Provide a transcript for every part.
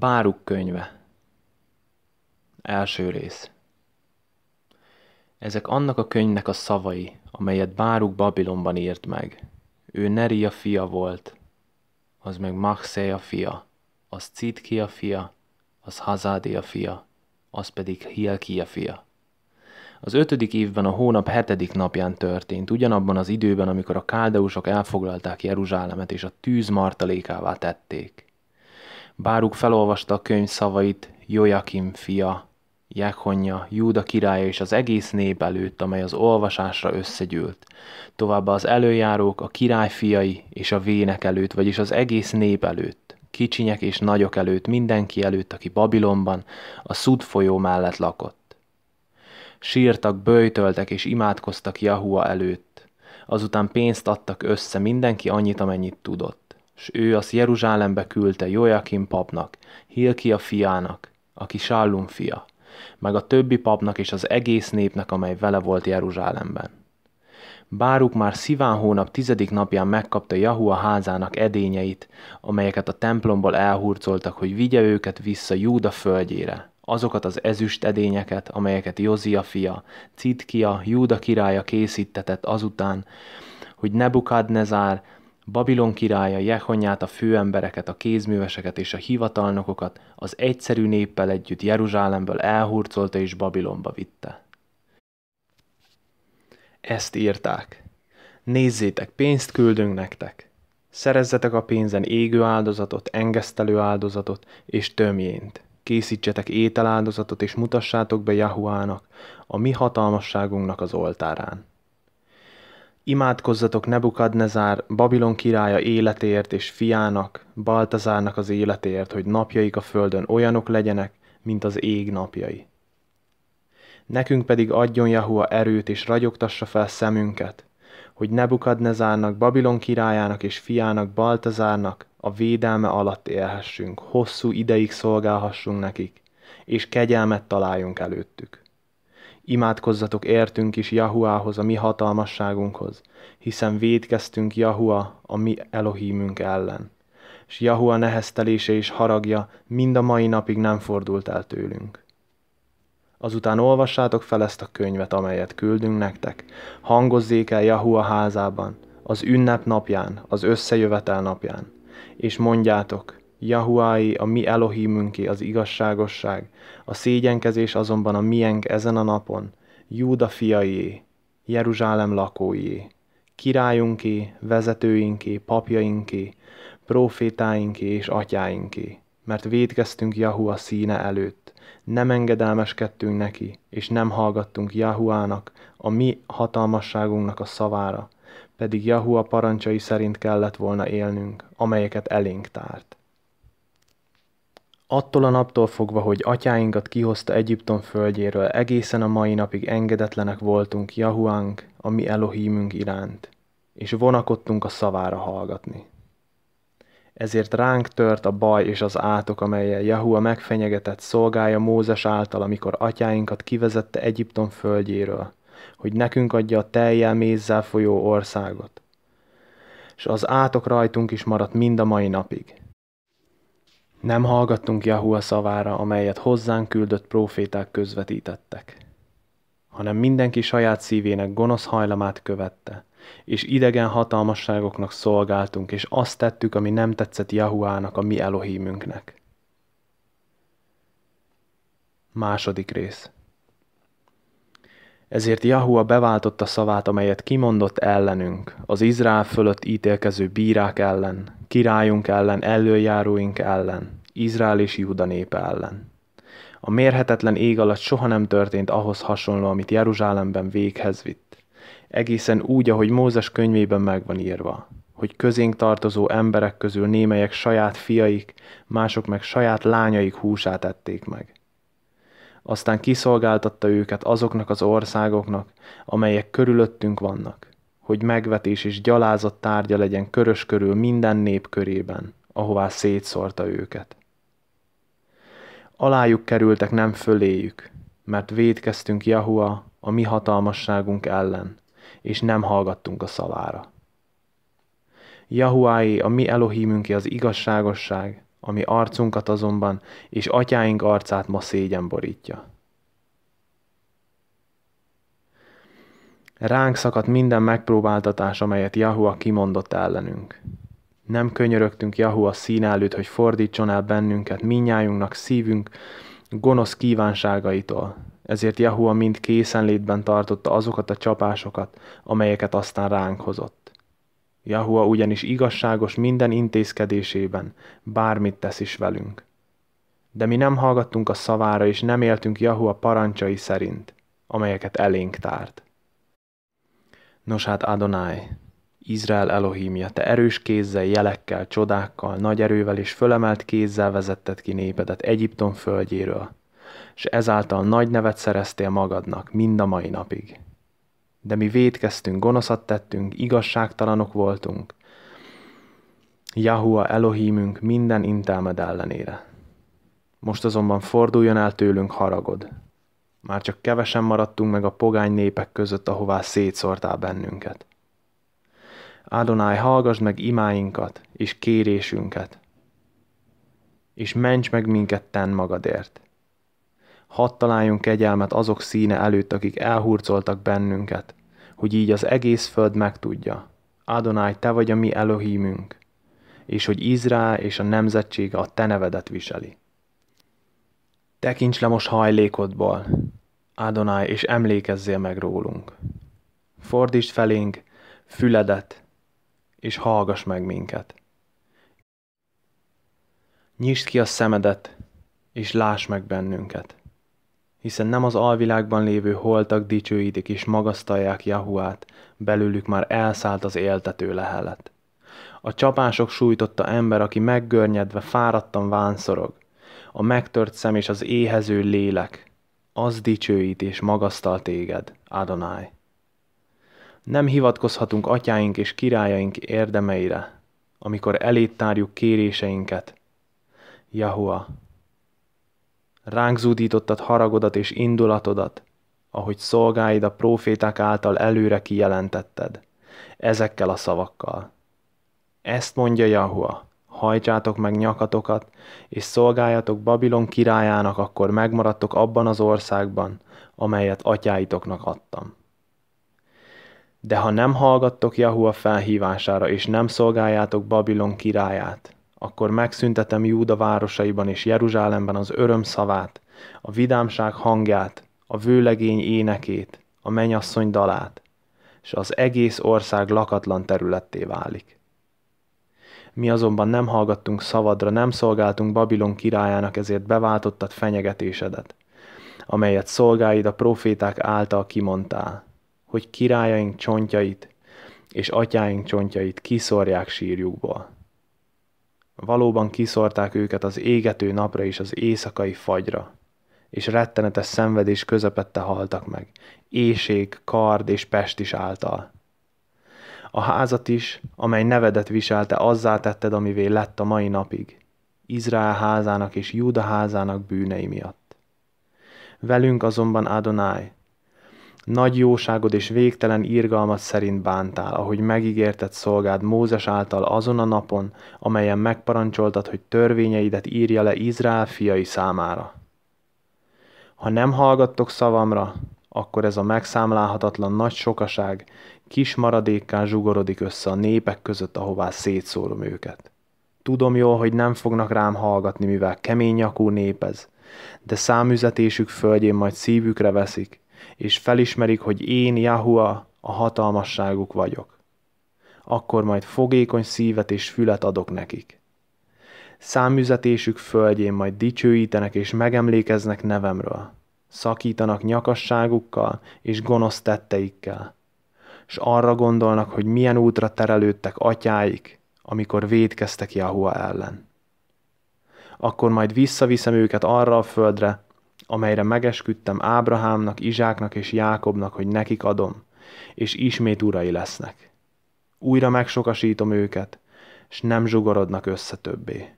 Báruk könyve Első rész Ezek annak a könyvnek a szavai, amelyet Báruk Babilonban írt meg. Ő a fia volt, az meg a fia, az a fia, az a fia, az pedig a fia. Az ötödik évben a hónap hetedik napján történt, ugyanabban az időben, amikor a káldeusok elfoglalták Jeruzsálemet és a tűz martalékává tették. Báruk felolvasta a könyv szavait Jojakim fia, Jekhonja, Júda királya és az egész nép előtt, amely az olvasásra összegyűlt. Továbbá az előjárók, a király fiai és a vének előtt, vagyis az egész nép előtt, kicsinyek és nagyok előtt, mindenki előtt, aki Babilonban, a Szud folyó mellett lakott. Sírtak, böjtöltek és imádkoztak Jahua előtt. Azután pénzt adtak össze, mindenki annyit, amennyit tudott s ő azt Jeruzsálembe küldte Jojakim papnak, Hilkia fiának, aki Sállum fia, meg a többi papnak és az egész népnek, amely vele volt Jeruzsálemben. Báruk már Sziván hónap tizedik napján megkapta Jahua házának edényeit, amelyeket a templomból elhurcoltak, hogy vigye őket vissza Júda földjére, azokat az ezüst edényeket, amelyeket Jozia fia, Citkia, Júda királya készítetett azután, hogy Nebukadnezár Babilon királya Jehonyát, a főembereket, a kézműveseket és a hivatalnokokat az egyszerű néppel együtt Jeruzsálemből elhurcolta és Babilonba vitte. Ezt írták. Nézzétek, pénzt küldünk nektek. Szerezzetek a pénzen égő áldozatot, engesztelő áldozatot és tömjént. Készítsetek ételáldozatot és mutassátok be Jahuának, a mi hatalmasságunknak az oltárán. Imádkozzatok Nebukadnezár, Babilon királya életéért és fiának, Baltazárnak az életéért, hogy napjaik a földön olyanok legyenek, mint az ég napjai. Nekünk pedig adjon Jahua erőt és ragyogtassa fel szemünket, hogy Nebukadnezárnak, Babilon királyának és fiának, Baltazárnak a védelme alatt élhessünk, hosszú ideig szolgálhassunk nekik, és kegyelmet találjunk előttük. Imádkozzatok értünk is Jahuához, a mi hatalmasságunkhoz, hiszen védkeztünk Jahua, a mi Elohimünk ellen. És Jahua neheztelése és haragja mind a mai napig nem fordult el tőlünk. Azután olvassátok fel ezt a könyvet, amelyet küldünk nektek. Hangozzék el Jahua házában, az ünnep napján, az összejövetel napján. És mondjátok, Jahuái a mi Elohimünké az igazságosság, a szégyenkezés azonban a miénk ezen a napon, Júda fiaié, Jeruzsálem lakóié, királyunké, vezetőinké, papjainké, profétáinké és atyáinké, mert védkeztünk Jahua színe előtt, nem engedelmeskedtünk neki, és nem hallgattunk Jahuának, a mi hatalmasságunknak a szavára, pedig Jahua parancsai szerint kellett volna élnünk, amelyeket elénk tárt. Attól a naptól fogva, hogy atyáinkat kihozta Egyiptom földjéről, egészen a mai napig engedetlenek voltunk Jahuánk, a mi Elohimünk iránt, és vonakodtunk a szavára hallgatni. Ezért ránk tört a baj és az átok, amelyel Jahua megfenyegetett szolgája Mózes által, amikor atyáinkat kivezette Egyiptom földjéről, hogy nekünk adja a teljel mézzel folyó országot. És az átok rajtunk is maradt mind a mai napig. Nem hallgattunk Jahua szavára, amelyet hozzánk küldött proféták közvetítettek, hanem mindenki saját szívének gonosz hajlamát követte, és idegen hatalmasságoknak szolgáltunk, és azt tettük, ami nem tetszett Jahuának, a mi Elohimünknek. Második rész. Ezért Jahua beváltotta szavát, amelyet kimondott ellenünk, az Izrael fölött ítélkező bírák ellen, királyunk ellen, előjáróink ellen, Izrael és Júda népe ellen. A mérhetetlen ég alatt soha nem történt ahhoz hasonló, amit Jeruzsálemben véghez vitt. Egészen úgy, ahogy Mózes könyvében megvan írva, hogy közénk tartozó emberek közül némelyek saját fiaik, mások meg saját lányaik húsát ették meg aztán kiszolgáltatta őket azoknak az országoknak, amelyek körülöttünk vannak, hogy megvetés és gyalázat tárgya legyen körös körül minden nép körében, ahová szétszórta őket. Alájuk kerültek nem föléjük, mert védkeztünk Jahua a mi hatalmasságunk ellen, és nem hallgattunk a szavára. Jahuáé a mi Elohimünké az igazságosság, ami arcunkat azonban és atyáink arcát ma szégyen borítja. Ránk szakadt minden megpróbáltatás, amelyet Jahua kimondott ellenünk. Nem könyörögtünk Jahua szín előtt, hogy fordítson el bennünket, minnyájunknak szívünk gonosz kívánságaitól, ezért Jahua mind készenlétben tartotta azokat a csapásokat, amelyeket aztán ránk hozott. Jahua ugyanis igazságos minden intézkedésében, bármit tesz is velünk. De mi nem hallgattunk a szavára, és nem éltünk Jahua parancsai szerint, amelyeket elénk tárt. Nos hát Adonai, Izrael Elohimja te erős kézzel, jelekkel, csodákkal, nagy erővel és fölemelt kézzel vezetted ki népedet Egyiptom földjéről, és ezáltal nagy nevet szereztél magadnak mind a mai napig de mi védkeztünk, gonoszat tettünk, igazságtalanok voltunk. Jahua Elohimünk minden intelmed ellenére. Most azonban forduljon el tőlünk haragod. Már csak kevesen maradtunk meg a pogány népek között, ahová szétszórtál bennünket. Ádonáj, hallgass meg imáinkat és kérésünket, és ments meg minket ten magadért hadd találjunk kegyelmet azok színe előtt, akik elhurcoltak bennünket, hogy így az egész föld megtudja. Adonai, te vagy a mi Elohimünk, és hogy Izrael és a nemzetség a te nevedet viseli. Tekints le most hajlékodból, Adonai, és emlékezzél meg rólunk. Fordítsd felénk füledet, és hallgass meg minket. Nyisd ki a szemedet, és láss meg bennünket hiszen nem az alvilágban lévő holtak dicsőítik és magasztalják Jahuát, belőlük már elszállt az éltető lehelet. A csapások sújtotta ember, aki meggörnyedve fáradtan vánszorog. A megtört szem és az éhező lélek, az dicsőít és magasztal téged, Adonai. Nem hivatkozhatunk atyáink és királyaink érdemeire, amikor elétárjuk kéréseinket. Jahua, ránk zúdítottad haragodat és indulatodat, ahogy szolgáid a proféták által előre kijelentetted, ezekkel a szavakkal. Ezt mondja Jahua, hajtsátok meg nyakatokat, és szolgáljatok Babilon királyának, akkor megmaradtok abban az országban, amelyet atyáitoknak adtam. De ha nem hallgattok Jahua felhívására, és nem szolgáljátok Babilon királyát, akkor megszüntetem Júda városaiban és Jeruzsálemben az öröm szavát, a vidámság hangját, a vőlegény énekét, a menyasszony dalát, és az egész ország lakatlan területté válik. Mi azonban nem hallgattunk szavadra, nem szolgáltunk Babilon királyának ezért beváltottad fenyegetésedet, amelyet szolgáid a proféták által kimondtál, hogy királyaink csontjait és atyáink csontjait kiszorják sírjukból Valóban kiszorták őket az égető napra és az éjszakai fagyra, és rettenetes szenvedés közepette haltak meg, éjség, kard és pest is által. A házat is, amely nevedet viselte, azzá tetted, amivé lett a mai napig, Izrael házának és Júda házának bűnei miatt. Velünk azonban Adonai, nagy jóságod és végtelen írgalmat szerint bántál, ahogy megígértett szolgád Mózes által azon a napon, amelyen megparancsoltad, hogy törvényeidet írja le Izrael fiai számára. Ha nem hallgattok szavamra, akkor ez a megszámlálhatatlan nagy sokaság kis maradékkán zsugorodik össze a népek között, ahová szétszórom őket. Tudom jól, hogy nem fognak rám hallgatni, mivel kemény nyakú népez, de számüzetésük földjén majd szívükre veszik, és felismerik, hogy én, Jahua, a hatalmasságuk vagyok. Akkor majd fogékony szívet és fület adok nekik. Számüzetésük földjén majd dicsőítenek és megemlékeznek nevemről. Szakítanak nyakasságukkal és gonosz tetteikkel. S arra gondolnak, hogy milyen útra terelődtek atyáik, amikor védkeztek Jahua ellen. Akkor majd visszaviszem őket arra a földre, amelyre megesküdtem Ábrahámnak, Izsáknak és Jákobnak, hogy nekik adom, és ismét urai lesznek. Újra megsokasítom őket, s nem zsugorodnak össze többé.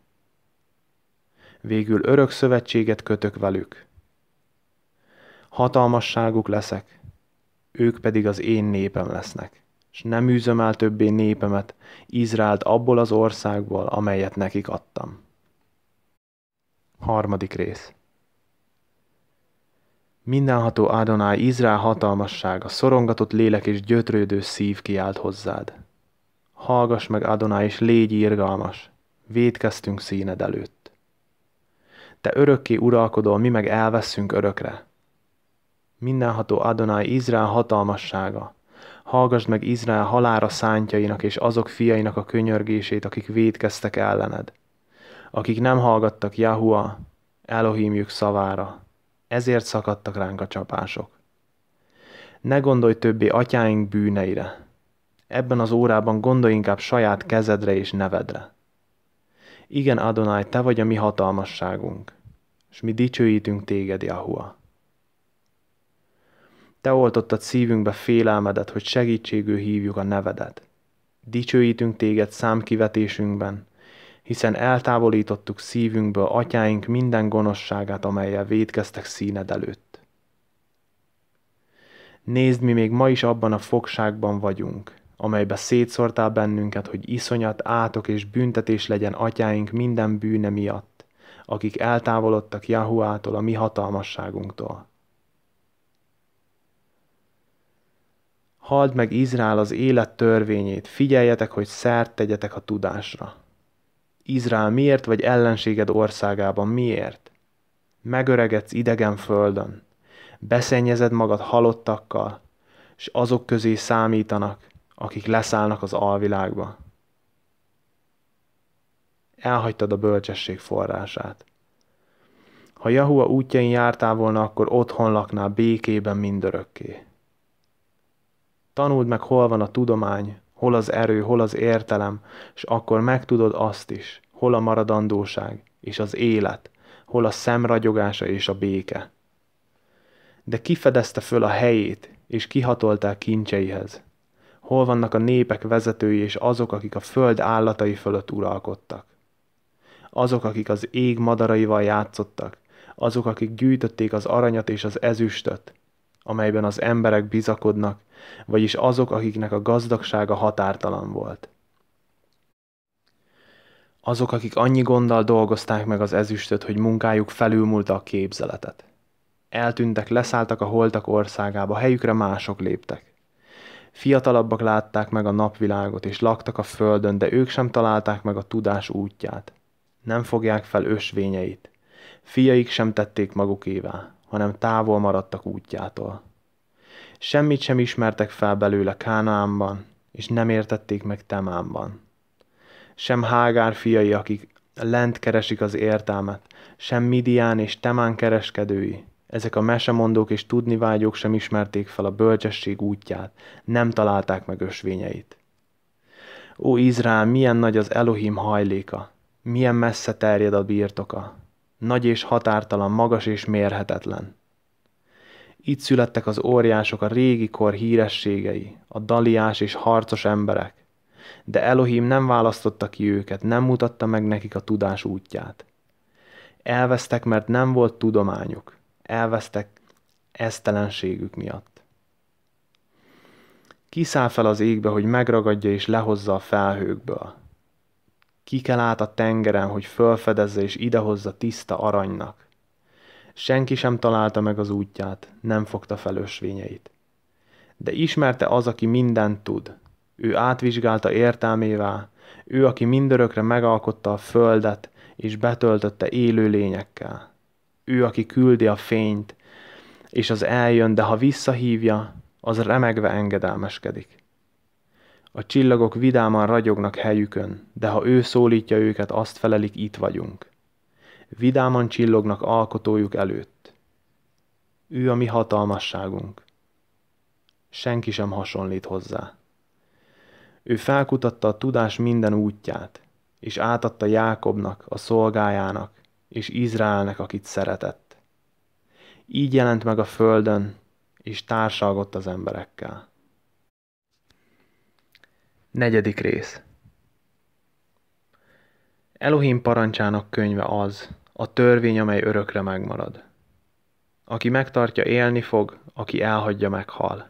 Végül örök szövetséget kötök velük. Hatalmasságuk leszek, ők pedig az én népem lesznek, és nem űzöm el többé népemet, Izráelt abból az országból, amelyet nekik adtam. Harmadik rész. Mindenható Izrael Izrál hatalmassága, szorongatott lélek és gyötrődő szív kiált hozzád. Hallgass meg, Adonai, és légy irgalmas, védkeztünk színed előtt. Te örökké uralkodol, mi meg elveszünk örökre. Mindenható Adonai Izrael hatalmassága, hallgass meg Izrael halára szántjainak és azok fiainak a könyörgését, akik védkeztek ellened, akik nem hallgattak Jahua, Elohimjük szavára, ezért szakadtak ránk a csapások. Ne gondolj többé atyáink bűneire. Ebben az órában gondolj inkább saját kezedre és nevedre. Igen, Adonai, te vagy a mi hatalmasságunk, és mi dicsőítünk téged, Jahua. Te oltottad szívünkbe félelmedet, hogy segítségül hívjuk a nevedet. Dicsőítünk téged számkivetésünkben, hiszen eltávolítottuk szívünkből atyáink minden gonoszságát, amelyel védkeztek színed előtt. Nézd, mi még ma is abban a fogságban vagyunk, amelybe szétszórtál bennünket, hogy iszonyat, átok és büntetés legyen atyáink minden bűne miatt, akik eltávolodtak Jahuától, a mi hatalmasságunktól. Halld meg Izrael az élet törvényét, figyeljetek, hogy szert tegyetek a tudásra. Izrael miért, vagy ellenséged országában miért? Megöregedsz idegen földön, beszennyezed magad halottakkal, és azok közé számítanak, akik leszállnak az alvilágba. Elhagytad a bölcsesség forrását. Ha Jahua útjain jártál volna, akkor otthon laknál békében mindörökké. Tanuld meg, hol van a tudomány, hol az erő, hol az értelem, és akkor megtudod azt is, hol a maradandóság és az élet, hol a szemragyogása és a béke. De kifedezte föl a helyét, és kihatolták kincseihez. Hol vannak a népek vezetői és azok, akik a föld állatai fölött uralkodtak? Azok, akik az ég madaraival játszottak, azok, akik gyűjtötték az aranyat és az ezüstöt, amelyben az emberek bizakodnak, vagyis azok, akiknek a gazdagsága határtalan volt. Azok, akik annyi gonddal dolgozták meg az ezüstöt, hogy munkájuk felülmúlta a képzeletet. Eltűntek, leszálltak a holtak országába, helyükre mások léptek. Fiatalabbak látták meg a napvilágot, és laktak a földön, de ők sem találták meg a tudás útját. Nem fogják fel ösvényeit. Fiaik sem tették magukévá, hanem távol maradtak útjától. Semmit sem ismertek fel belőle Kánaánban, és nem értették meg Temánban. Sem Hágár fiai, akik lent keresik az értelmet, sem Midián és Temán kereskedői. Ezek a mesemondók és tudnivágyók sem ismerték fel a bölcsesség útját, nem találták meg ösvényeit. Ó Izrael, milyen nagy az Elohim hajléka, milyen messze terjed a birtoka, nagy és határtalan, magas és mérhetetlen. Itt születtek az óriások, a régi kor hírességei, a daliás és harcos emberek. De Elohim nem választotta ki őket, nem mutatta meg nekik a tudás útját. Elvesztek, mert nem volt tudományuk. Elvesztek esztelenségük miatt. Kiszáll fel az égbe, hogy megragadja és lehozza a felhőkből. Ki kell át a tengeren, hogy fölfedezze és idehozza tiszta aranynak Senki sem találta meg az útját, nem fogta fel ösvényeit. De ismerte az, aki mindent tud. Ő átvizsgálta értelmével, ő, aki mindörökre megalkotta a földet és betöltötte élő lényekkel. Ő, aki küldi a fényt, és az eljön, de ha visszahívja, az remegve engedelmeskedik. A csillagok vidáman ragyognak helyükön, de ha ő szólítja őket, azt felelik, itt vagyunk vidáman csillognak alkotójuk előtt. Ő a mi hatalmasságunk. Senki sem hasonlít hozzá. Ő felkutatta a tudás minden útját, és átadta Jákobnak, a szolgájának, és Izraelnek, akit szeretett. Így jelent meg a földön, és társalgott az emberekkel. Negyedik rész Elohim parancsának könyve az, a törvény, amely örökre megmarad. Aki megtartja, élni fog, aki elhagyja, meghal.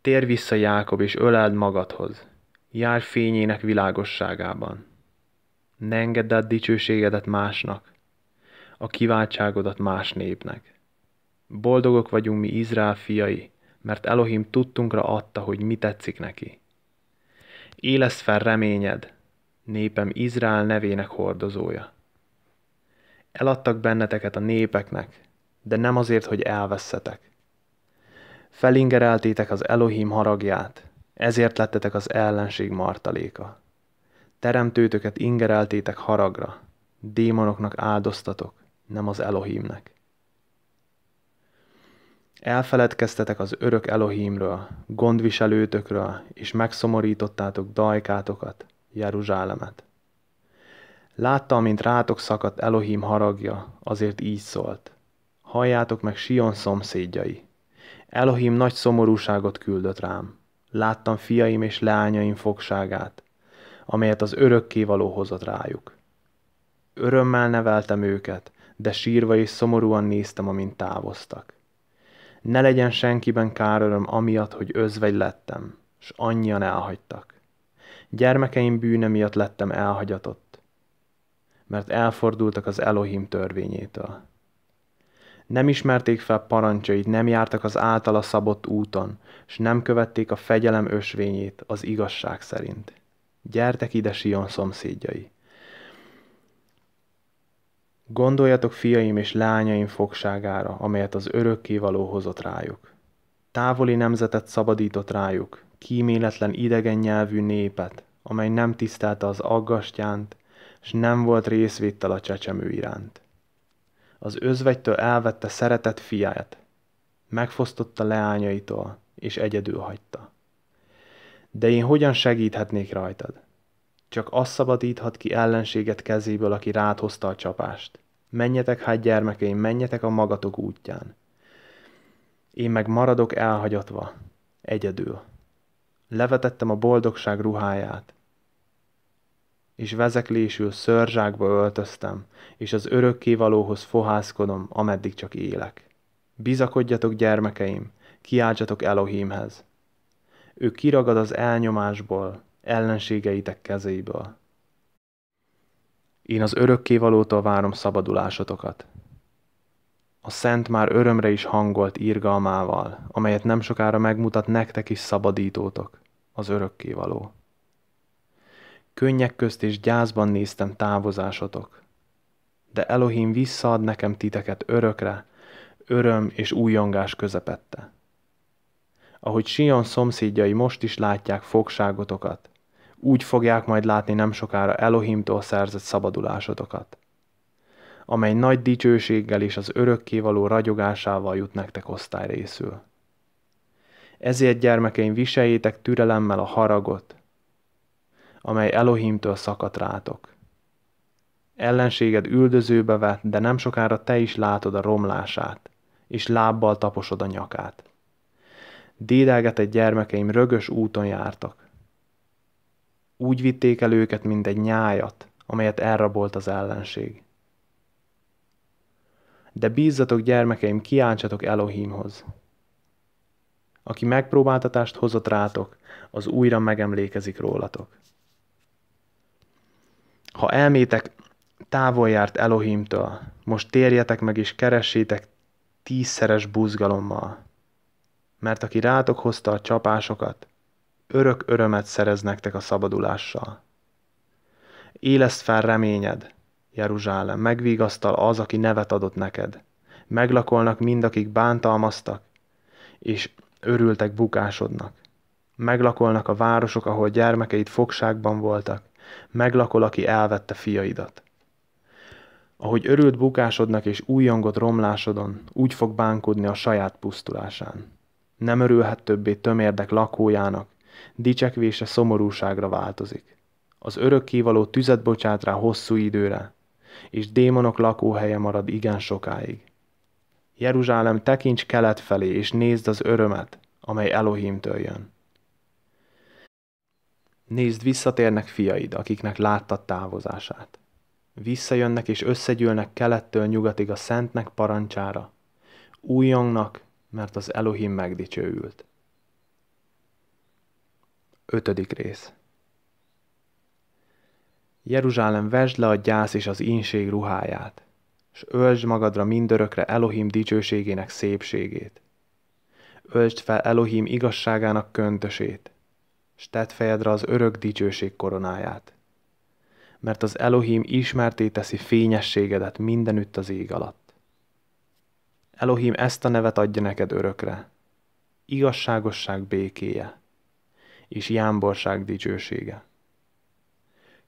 Tér vissza, Jákob, és öleld magadhoz. Jár fényének világosságában. Ne engedd át dicsőségedet másnak, a kiváltságodat más népnek. Boldogok vagyunk mi Izrael fiai, mert Elohim tudtunkra adta, hogy mi tetszik neki. Élesz fel reményed, népem Izrael nevének hordozója. Eladtak benneteket a népeknek, de nem azért, hogy elveszetek. Felingereltétek az Elohim haragját, ezért lettetek az ellenség martaléka. Teremtőtöket ingereltétek haragra, démonoknak áldoztatok, nem az Elohimnek. Elfeledkeztetek az örök Elohimről, gondviselőtökről, és megszomorítottátok dajkátokat, Jeruzsálemet. Látta, amint rátok szakadt Elohim haragja, azért így szólt. Halljátok meg Sion szomszédjai. Elohim nagy szomorúságot küldött rám. Láttam fiaim és leányaim fogságát, amelyet az való hozott rájuk. Örömmel neveltem őket, de sírva és szomorúan néztem, amint távoztak. Ne legyen senkiben káröröm amiatt, hogy özvegy lettem, s annyian elhagytak. Gyermekeim bűne miatt lettem elhagyatott, mert elfordultak az Elohim törvényétől. Nem ismerték fel parancsait, nem jártak az általa szabott úton, s nem követték a fegyelem ösvényét az igazság szerint. Gyertek ide Sion szomszédjai! Gondoljatok fiaim és lányaim fogságára, amelyet az örökkévaló hozott rájuk. Távoli nemzetet szabadított rájuk, kíméletlen idegen nyelvű népet, amely nem tisztelte az aggastyánt, s nem volt részvétel a csecsemő iránt. Az özvegytől elvette szeretett fiát, megfosztotta leányaitól, és egyedül hagyta. De én hogyan segíthetnék rajtad? Csak az szabadíthat ki ellenséget kezéből, aki rád hozta a csapást. Menjetek hát, gyermekeim, menjetek a magatok útján. Én meg maradok elhagyatva, egyedül levetettem a boldogság ruháját, és vezeklésül szörzsákba öltöztem, és az örökkévalóhoz fohászkodom, ameddig csak élek. Bizakodjatok, gyermekeim, kiáltsatok Elohimhez. Ő kiragad az elnyomásból, ellenségeitek kezéből. Én az örökkévalótól várom szabadulásotokat a Szent már örömre is hangolt írgalmával, amelyet nem sokára megmutat nektek is szabadítótok, az örökkévaló. Könnyek közt és gyászban néztem távozásotok, de Elohim visszaad nekem titeket örökre, öröm és újongás közepette. Ahogy Sion szomszédjai most is látják fogságotokat, úgy fogják majd látni nem sokára Elohimtól szerzett szabadulásotokat amely nagy dicsőséggel és az örökkévaló ragyogásával jut nektek osztály részül. Ezért, gyermekeim, viseljétek türelemmel a haragot, amely Elohimtől szakadt rátok. Ellenséged üldözőbe vett, de nem sokára te is látod a romlását, és lábbal taposod a nyakát. egy gyermekeim rögös úton jártak. Úgy vitték el őket, mint egy nyájat, amelyet elrabolt az ellenség. De bízzatok, gyermekeim, kiáltsatok Elohimhoz, aki megpróbáltatást hozott rátok, az újra megemlékezik rólatok. Ha elmétek távol járt Elohimtől, most térjetek meg és keressétek tízszeres buzgalommal, mert aki rátok hozta a csapásokat, örök örömet szereznektek a szabadulással. Éleszt fel reményed, Jeruzsálem, megvigasztal az, aki nevet adott neked. Meglakolnak mind, akik bántalmaztak, és örültek bukásodnak. Meglakolnak a városok, ahol gyermekeid fogságban voltak. Meglakol, aki elvette fiaidat. Ahogy örült bukásodnak és újongott romlásodon, úgy fog bánkodni a saját pusztulásán. Nem örülhet többé tömérdek lakójának, dicsekvése szomorúságra változik. Az örökkévaló tüzet bocsát rá hosszú időre, és démonok lakóhelye marad igen sokáig. Jeruzsálem, tekints kelet felé, és nézd az örömet, amely Elohimtől jön. Nézd, visszatérnek fiaid, akiknek láttad távozását. Visszajönnek és összegyűlnek kelettől nyugatig a szentnek parancsára. Újongnak, mert az Elohim megdicsőült. Ötödik rész Jeruzsálem, vesd le a gyász és az ínség ruháját, s öltsd magadra mindörökre Elohim dicsőségének szépségét. Öltsd fel Elohim igazságának köntösét, s tedd fejedre az örök dicsőség koronáját. Mert az Elohim ismerté teszi fényességedet mindenütt az ég alatt. Elohim ezt a nevet adja neked örökre, igazságosság békéje és jámborság dicsősége.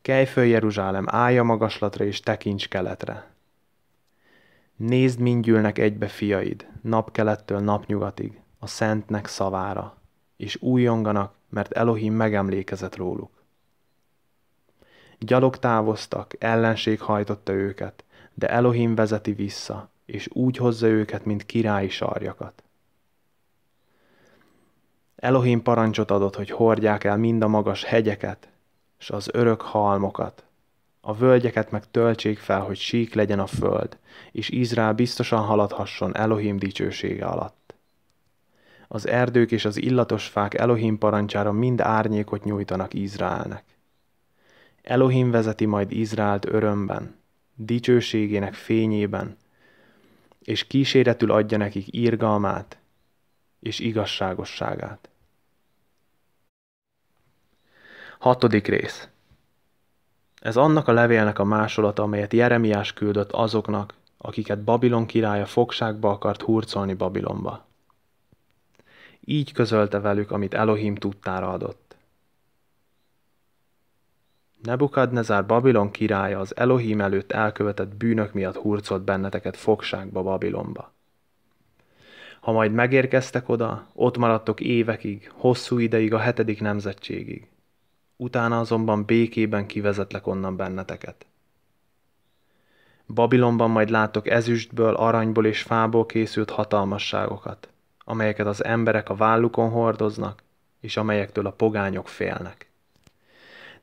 Kelj föl, Jeruzsálem, állj a magaslatra és tekints keletre. Nézd, mind gyűlnek egybe fiaid, napkelettől napnyugatig, a szentnek szavára, és újonganak, mert Elohim megemlékezett róluk. Gyalog távoztak, ellenség hajtotta őket, de Elohim vezeti vissza, és úgy hozza őket, mint királyi sarjakat. Elohim parancsot adott, hogy hordják el mind a magas hegyeket, s az örök halmokat. A völgyeket meg töltsék fel, hogy sík legyen a föld, és Izrael biztosan haladhasson Elohim dicsősége alatt. Az erdők és az illatos fák Elohim parancsára mind árnyékot nyújtanak Izraelnek. Elohim vezeti majd Izraelt örömben, dicsőségének fényében, és kíséretül adja nekik írgalmát és igazságosságát. Hatodik rész. Ez annak a levélnek a másolata, amelyet Jeremiás küldött azoknak, akiket Babilon királya fogságba akart hurcolni Babilonba. Így közölte velük, amit Elohim tudtára adott. Nebukadnezár Babilon királya az Elohim előtt elkövetett bűnök miatt hurcolt benneteket fogságba Babilonba. Ha majd megérkeztek oda, ott maradtok évekig, hosszú ideig a hetedik nemzetségig utána azonban békében kivezetlek onnan benneteket. Babilonban majd látok ezüstből, aranyból és fából készült hatalmasságokat, amelyeket az emberek a vállukon hordoznak, és amelyektől a pogányok félnek.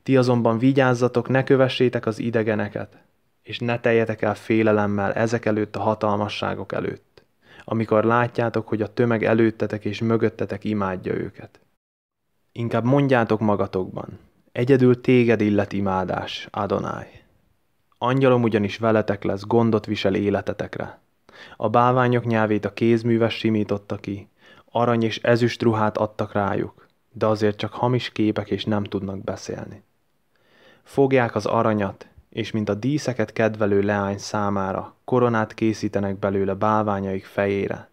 Ti azonban vigyázzatok, ne kövessétek az idegeneket, és ne teljetek el félelemmel ezek előtt a hatalmasságok előtt, amikor látjátok, hogy a tömeg előttetek és mögöttetek imádja őket. Inkább mondjátok magatokban, Egyedül téged illet imádás, Adonai. Angyalom ugyanis veletek lesz, gondot visel életetekre. A báványok nyelvét a kézműves simította ki, arany és ezüst ruhát adtak rájuk, de azért csak hamis képek és nem tudnak beszélni. Fogják az aranyat, és mint a díszeket kedvelő leány számára, koronát készítenek belőle báványaik fejére.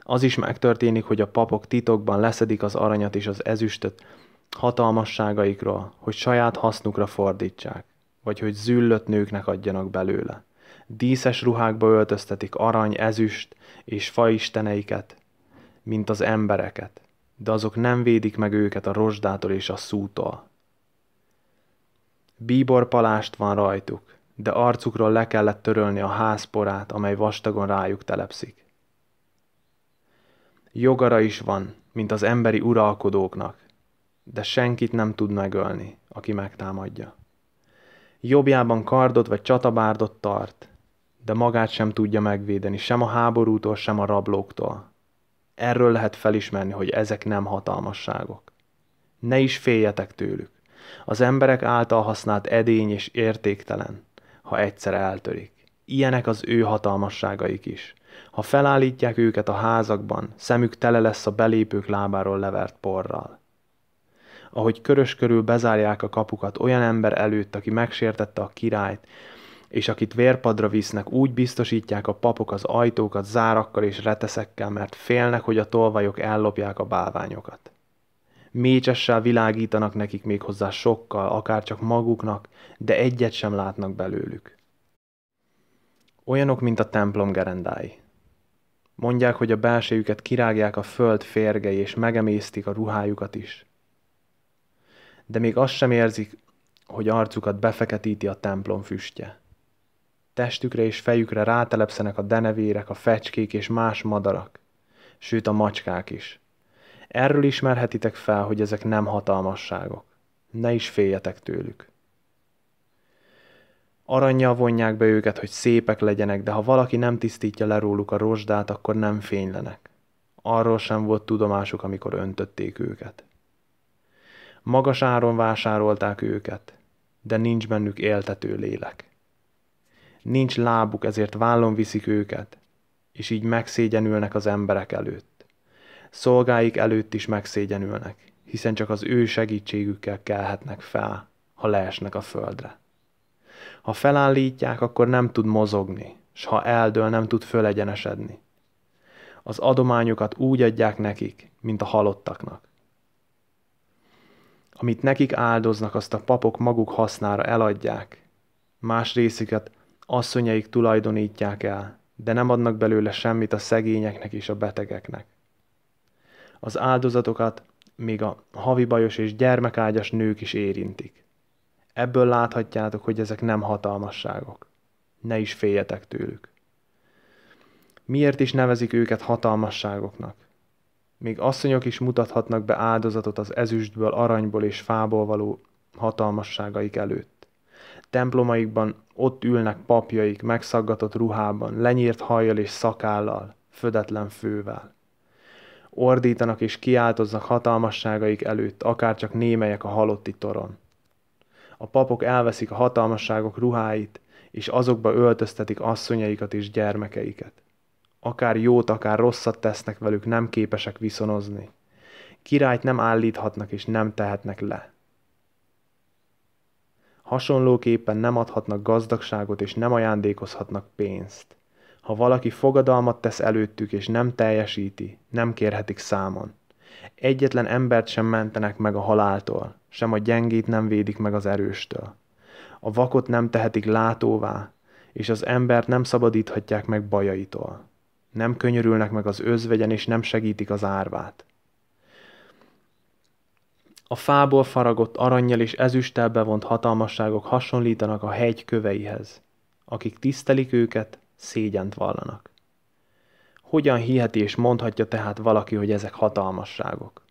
Az is megtörténik, hogy a papok titokban leszedik az aranyat és az ezüstöt, hatalmasságaikról, hogy saját hasznukra fordítsák, vagy hogy züllött nőknek adjanak belőle. Díszes ruhákba öltöztetik arany, ezüst és faisteneiket, mint az embereket, de azok nem védik meg őket a rozsdától és a szútól. Bíbor palást van rajtuk, de arcukról le kellett törölni a házporát, amely vastagon rájuk telepszik. Jogara is van, mint az emberi uralkodóknak, de senkit nem tud megölni, aki megtámadja. Jobbjában kardot vagy csatabárdot tart, de magát sem tudja megvédeni, sem a háborútól, sem a rablóktól. Erről lehet felismerni, hogy ezek nem hatalmasságok. Ne is féljetek tőlük. Az emberek által használt edény és értéktelen, ha egyszer eltörik. Ilyenek az ő hatalmasságaik is. Ha felállítják őket a házakban, szemük tele lesz a belépők lábáról levert porral ahogy körös körül bezárják a kapukat olyan ember előtt, aki megsértette a királyt, és akit vérpadra visznek, úgy biztosítják a papok az ajtókat zárakkal és reteszekkel, mert félnek, hogy a tolvajok ellopják a bálványokat. Mécsessel világítanak nekik még hozzá sokkal, akár csak maguknak, de egyet sem látnak belőlük. Olyanok, mint a templom gerendái. Mondják, hogy a belsejüket kirágják a föld férgei, és megemésztik a ruhájukat is de még azt sem érzik, hogy arcukat befeketíti a templom füstje. Testükre és fejükre rátelepszenek a denevérek, a fecskék és más madarak, sőt a macskák is. Erről ismerhetitek fel, hogy ezek nem hatalmasságok. Ne is féljetek tőlük. Aranyjal vonják be őket, hogy szépek legyenek, de ha valaki nem tisztítja le róluk a rozsdát, akkor nem fénylenek. Arról sem volt tudomásuk, amikor öntötték őket. Magas áron vásárolták őket, de nincs bennük éltető lélek. Nincs lábuk, ezért vállon viszik őket, és így megszégyenülnek az emberek előtt. Szolgáik előtt is megszégyenülnek, hiszen csak az ő segítségükkel kelhetnek fel, ha leesnek a földre. Ha felállítják, akkor nem tud mozogni, s ha eldől, nem tud fölegyenesedni. Az adományokat úgy adják nekik, mint a halottaknak. Amit nekik áldoznak, azt a papok maguk hasznára eladják. Más részüket asszonyaik tulajdonítják el, de nem adnak belőle semmit a szegényeknek és a betegeknek. Az áldozatokat még a havibajos és gyermekágyas nők is érintik. Ebből láthatjátok, hogy ezek nem hatalmasságok. Ne is féljetek tőlük. Miért is nevezik őket hatalmasságoknak? Még asszonyok is mutathatnak be áldozatot az ezüstből, aranyból és fából való hatalmasságaik előtt. Templomaikban ott ülnek papjaik megszaggatott ruhában, lenyírt hajjal és szakállal, födetlen fővel. Ordítanak és kiáltoznak hatalmasságaik előtt, akárcsak némelyek a halotti toron. A papok elveszik a hatalmasságok ruháit, és azokba öltöztetik asszonyaikat és gyermekeiket akár jót, akár rosszat tesznek velük, nem képesek viszonozni. Királyt nem állíthatnak és nem tehetnek le. Hasonlóképpen nem adhatnak gazdagságot és nem ajándékozhatnak pénzt. Ha valaki fogadalmat tesz előttük és nem teljesíti, nem kérhetik számon. Egyetlen embert sem mentenek meg a haláltól, sem a gyengét nem védik meg az erőstől. A vakot nem tehetik látóvá, és az embert nem szabadíthatják meg bajaitól nem könyörülnek meg az özvegyen, és nem segítik az árvát. A fából faragott aranyjal és ezüsttel bevont hatalmasságok hasonlítanak a hegy köveihez. Akik tisztelik őket, szégyent vallanak. Hogyan hiheti és mondhatja tehát valaki, hogy ezek hatalmasságok?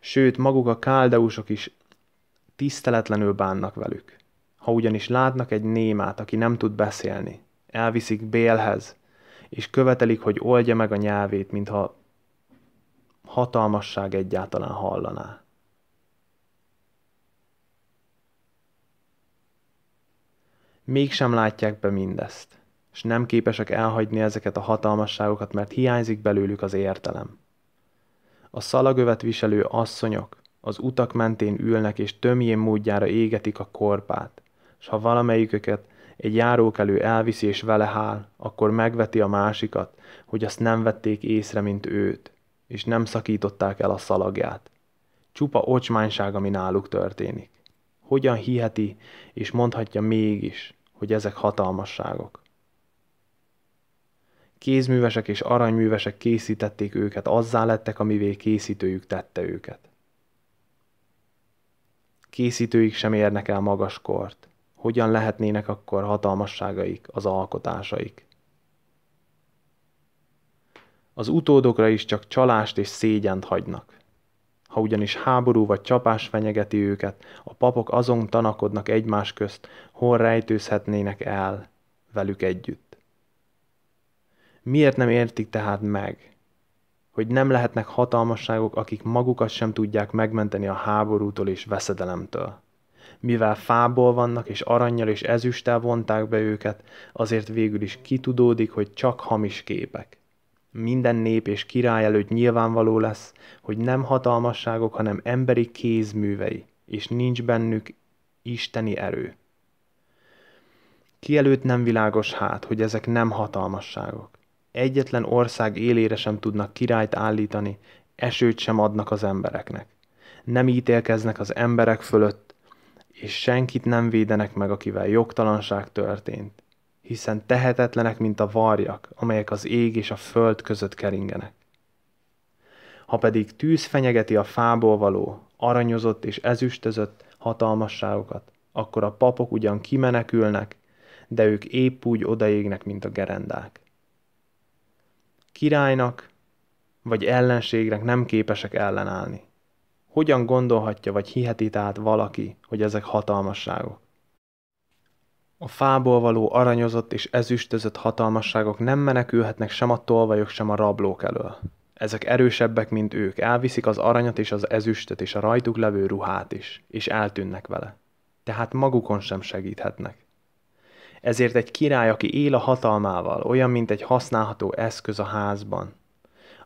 Sőt, maguk a káldeusok is tiszteletlenül bánnak velük. Ha ugyanis látnak egy némát, aki nem tud beszélni, elviszik Bélhez, és követelik, hogy oldja meg a nyelvét, mintha hatalmasság egyáltalán hallaná. Mégsem látják be mindezt, és nem képesek elhagyni ezeket a hatalmasságokat, mert hiányzik belőlük az értelem. A szalagövet viselő asszonyok az utak mentén ülnek és tömjén módjára égetik a korpát, és ha valamelyiküket egy járókelő elviszi és vele hál, akkor megveti a másikat, hogy azt nem vették észre, mint őt, és nem szakították el a szalagját. Csupa ocsmányság, ami náluk történik. Hogyan hiheti, és mondhatja mégis, hogy ezek hatalmasságok. Kézművesek és aranyművesek készítették őket, azzá lettek, amivé készítőjük tette őket. Készítőik sem érnek el magas kort hogyan lehetnének akkor hatalmasságaik, az alkotásaik. Az utódokra is csak csalást és szégyent hagynak. Ha ugyanis háború vagy csapás fenyegeti őket, a papok azon tanakodnak egymás közt, hol rejtőzhetnének el velük együtt. Miért nem értik tehát meg, hogy nem lehetnek hatalmasságok, akik magukat sem tudják megmenteni a háborútól és veszedelemtől? mivel fából vannak, és aranyjal és ezüsttel vonták be őket, azért végül is kitudódik, hogy csak hamis képek. Minden nép és király előtt nyilvánvaló lesz, hogy nem hatalmasságok, hanem emberi kézművei, és nincs bennük isteni erő. Ki előtt nem világos hát, hogy ezek nem hatalmasságok. Egyetlen ország élére sem tudnak királyt állítani, esőt sem adnak az embereknek. Nem ítélkeznek az emberek fölött, és senkit nem védenek meg, akivel jogtalanság történt, hiszen tehetetlenek, mint a varjak, amelyek az ég és a föld között keringenek. Ha pedig tűz fenyegeti a fából való, aranyozott és ezüstözött hatalmasságokat, akkor a papok ugyan kimenekülnek, de ők épp úgy odaégnek, mint a gerendák. Királynak vagy ellenségnek nem képesek ellenállni hogyan gondolhatja vagy hiheti tehát valaki, hogy ezek hatalmasságok? A fából való aranyozott és ezüstözött hatalmasságok nem menekülhetnek sem a tolvajok, sem a rablók elől. Ezek erősebbek, mint ők, elviszik az aranyat és az ezüstöt és a rajtuk levő ruhát is, és eltűnnek vele. Tehát magukon sem segíthetnek. Ezért egy király, aki él a hatalmával, olyan, mint egy használható eszköz a házban,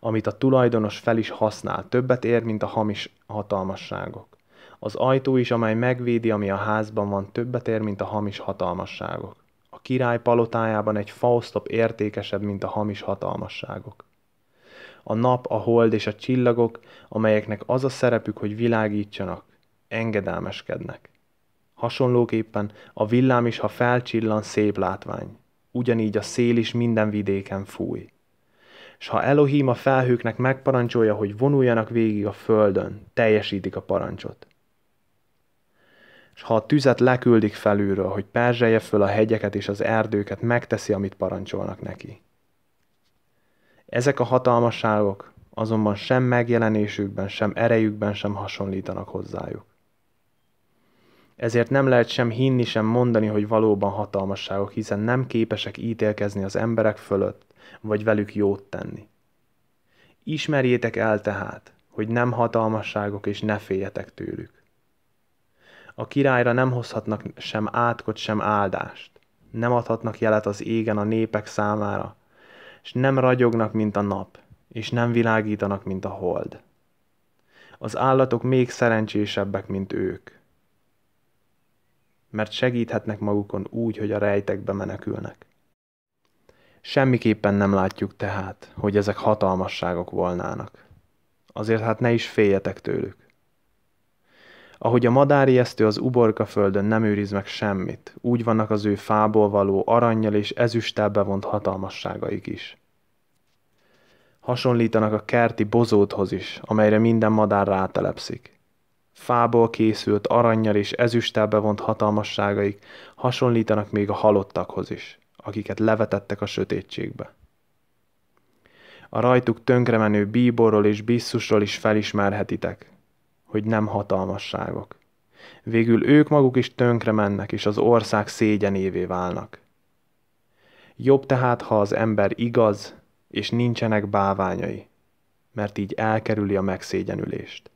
amit a tulajdonos fel is használ, többet ér, mint a hamis hatalmasságok. Az ajtó is, amely megvédi, ami a házban van, többet ér, mint a hamis hatalmasságok. A király palotájában egy faosztop értékesebb, mint a hamis hatalmasságok. A nap, a hold és a csillagok, amelyeknek az a szerepük, hogy világítsanak, engedelmeskednek. Hasonlóképpen a villám is, ha felcsillan, szép látvány. Ugyanígy a szél is minden vidéken fúj és ha Elohim a felhőknek megparancsolja, hogy vonuljanak végig a földön, teljesítik a parancsot. És ha a tüzet leküldik felülről, hogy perzselje föl a hegyeket és az erdőket, megteszi, amit parancsolnak neki. Ezek a hatalmasságok azonban sem megjelenésükben, sem erejükben sem hasonlítanak hozzájuk. Ezért nem lehet sem hinni, sem mondani, hogy valóban hatalmasságok, hiszen nem képesek ítélkezni az emberek fölött, vagy velük jót tenni. Ismerjétek el tehát, hogy nem hatalmasságok, és ne féljetek tőlük. A királyra nem hozhatnak sem átkot, sem áldást. Nem adhatnak jelet az égen a népek számára, és nem ragyognak, mint a nap, és nem világítanak, mint a hold. Az állatok még szerencsésebbek, mint ők – mert segíthetnek magukon úgy, hogy a rejtekbe menekülnek. Semmiképpen nem látjuk tehát, hogy ezek hatalmasságok volnának. Azért hát ne is féljetek tőlük. Ahogy a madáriesztő az uborka földön nem őriz meg semmit, úgy vannak az ő fából való aranyjal és ezüsttel bevont hatalmasságaik is. Hasonlítanak a kerti bozóthoz is, amelyre minden madár rátelepszik fából készült, aranyjal és ezüsttel bevont hatalmasságaik hasonlítanak még a halottakhoz is, akiket levetettek a sötétségbe. A rajtuk tönkremenő bíborról és bisszus,ról is felismerhetitek, hogy nem hatalmasságok. Végül ők maguk is tönkre mennek, és az ország szégyenévé válnak. Jobb tehát, ha az ember igaz, és nincsenek báványai, mert így elkerüli a megszégyenülést.